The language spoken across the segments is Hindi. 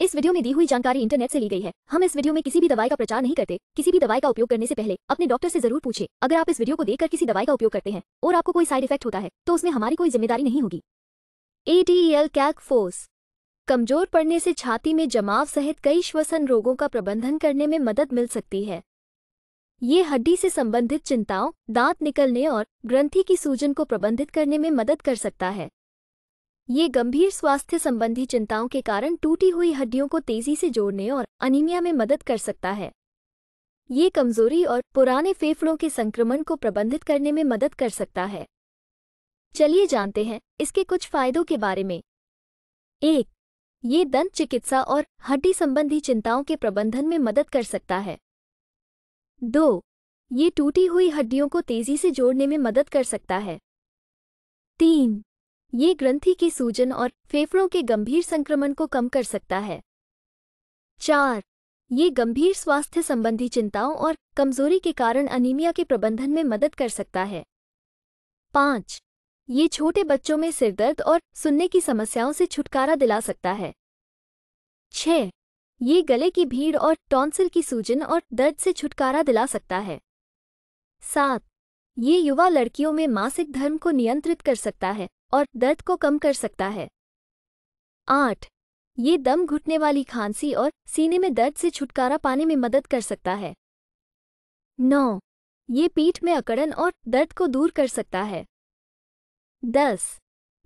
इस वीडियो में दी हुई जानकारी इंटरनेट से ली गई है हम इस वीडियो में किसी भी दवाई का प्रचार नहीं करते किसी भी दवाई का उपयोग करने से पहले अपने डॉक्टर से जरूर पूछे अगर आप इस वीडियो को देखकर किसी दवाई का उपयोग करते हैं और आपको कोई साइड इफेक्ट होता है तो उसमें हमारी कोई जिम्मेदारी नहीं होगी एडीएल कैक फोर्स कमजोर पड़ने से छाती में जमाव सहित कई श्वसन रोगों का प्रबंधन करने में मदद मिल सकती है ये हड्डी से संबंधित चिंताओं दांत निकलने और ग्रंथि की सूजन को प्रबंधित करने में मदद कर सकता है ये गंभीर स्वास्थ्य संबंधी चिंताओं के कारण टूटी हुई हड्डियों को तेजी से जोड़ने और अनीमिया में मदद कर सकता है ये कमजोरी और पुराने फेफड़ों के संक्रमण को प्रबंधित करने में मदद कर सकता है चलिए जानते हैं इसके कुछ फायदों के बारे में एक ये दंत चिकित्सा और हड्डी संबंधी चिंताओं के प्रबंधन में मदद कर सकता है दो ये टूटी हुई हड्डियों को तेजी से जोड़ने में मदद कर सकता है तीन ये ग्रंथि की सूजन और फेफड़ों के गंभीर संक्रमण को कम कर सकता है चार ये गंभीर स्वास्थ्य संबंधी चिंताओं और कमजोरी के कारण अनीमिया के प्रबंधन में मदद कर सकता है पाँच ये छोटे बच्चों में सिरदर्द और सुनने की समस्याओं से छुटकारा दिला सकता है छ ये गले की भीड़ और टॉन्सिल की सूजन और दर्द से छुटकारा दिला सकता है सात ये युवा लड़कियों में मासिक धर्म को नियंत्रित कर सकता है और दर्द को कम कर सकता है आठ ये दम घुटने वाली खांसी और सीने में दर्द से छुटकारा पाने में मदद कर सकता है नौ ये पीठ में अकड़न और दर्द को दूर कर सकता है दस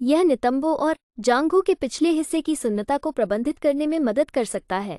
यह नितंबों और जांघों के पिछले हिस्से की सुन्नता को प्रबंधित करने में मदद कर सकता है